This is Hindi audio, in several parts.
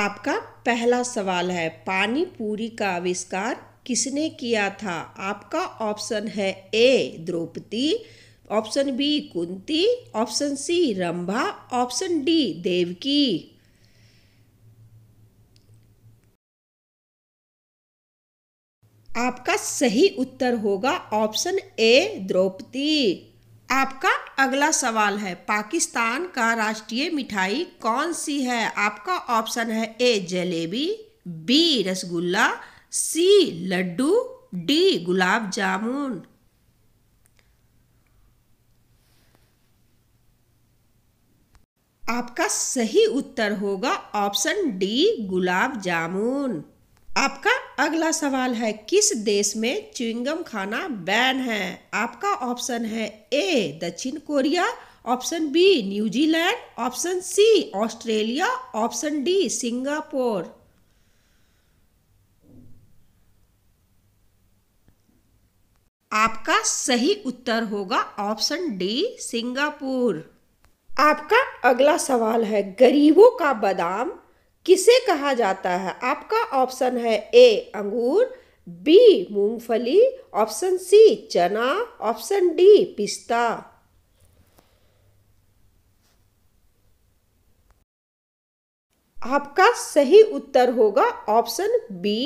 आपका पहला सवाल है पानी पूरी का आविष्कार किसने किया था आपका ऑप्शन है A Draupadi option B Kunti option C Rambha option D Devaki आपका सही उत्तर होगा ऑप्शन ए द्रौपदी आपका अगला सवाल है पाकिस्तान का राष्ट्रीय मिठाई कौन सी है आपका ऑप्शन है A jalebi B rasgulla C laddu D gulab jamun आपका सही उत्तर होगा ऑप्शन डी गुलाब जामुन आपका अगला सवाल है किस देश में च्युइंगम खाना बैन है आपका ऑप्शन है ए दक्षिण Korea option B New Zealand option C Australia option D Singapore आपका सही उत्तर होगा ऑप्शन डी सिंगापुर आपका अगला सवाल है गरीबों का बादाम किसे कहा जाता है आपका ऑप्शन है ए अंगूर बी मूंगफली ऑप्शन सी चना ऑप्शन डी पिस्ता आपका सही उत्तर होगा ऑप्शन बी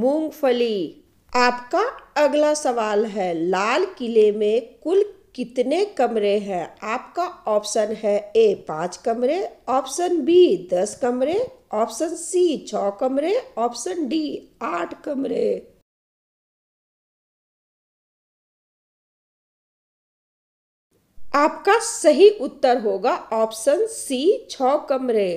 मूंगफली आपका अगला सवाल है लाल किले में कुल कितने कमरे हैं आपका ऑप्शन है ए पाँच कमरे ऑप्शन बी दस कमरे ऑप्शन सी छ कमरे ऑप्शन डी आठ कमरे आपका सही उत्तर होगा ऑप्शन सी छ कमरे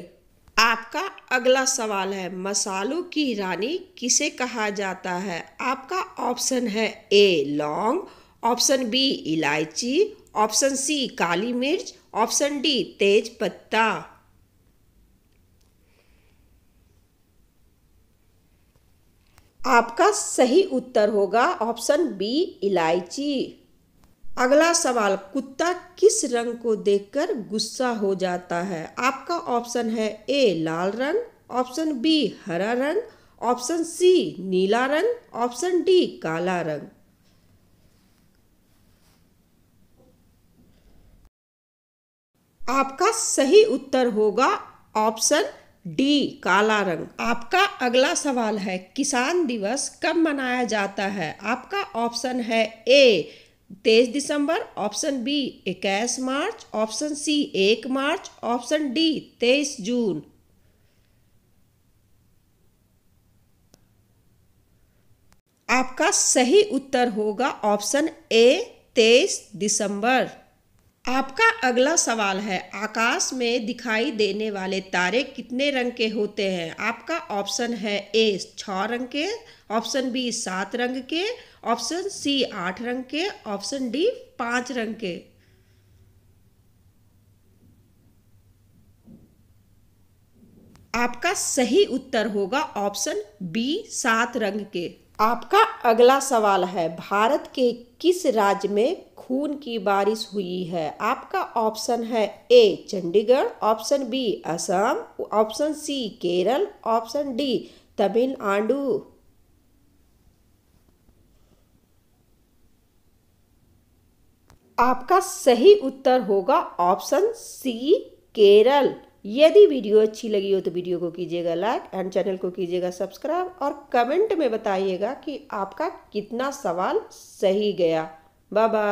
आपका अगला सवाल है मसालों की रानी किसे कहा जाता है आपका ऑप्शन है ए लौंग ऑप्शन बी इलायची ऑप्शन सी काली मिर्च ऑप्शन डी तेज पत्ता आपका सही उत्तर होगा ऑप्शन बी इलायची अगला सवाल कुत्ता किस रंग को देखकर गुस्सा हो जाता है आपका ऑप्शन है ए लाल रंग ऑप्शन बी हरा रंग ऑप्शन सी नीला रंग ऑप्शन डी काला रंग आपका सही उत्तर होगा ऑप्शन डी काला रंग आपका अगला सवाल है किसान दिवस कब मनाया जाता है आपका ऑप्शन है ए तेईस दिसंबर ऑप्शन बी इक्कीस मार्च ऑप्शन सी एक मार्च ऑप्शन डी तेईस जून आपका सही उत्तर होगा ऑप्शन ए तेईस दिसंबर आपका अगला सवाल है आकाश में दिखाई देने वाले तारे कितने रंग के होते हैं आपका ऑप्शन है ए छ रंग के ऑप्शन बी सात रंग के ऑप्शन सी आठ रंग के ऑप्शन डी पांच रंग के आपका सही उत्तर होगा ऑप्शन बी सात रंग के आपका अगला सवाल है भारत के किस राज्य में खून की बारिश हुई है आपका ऑप्शन है A Chandigarh option B Assam option C Kerala option D Tamil Nadu आपका सही उत्तर होगा ऑप्शन सी केरल यदि वीडियो अच्छी लगी हो तो वीडियो को कीजिएगा लाइक एंड चैनल को कीजिएगा सब्सक्राइब और कमेंट में बताइएगा कि आपका कितना सवाल सही गया बाय बाय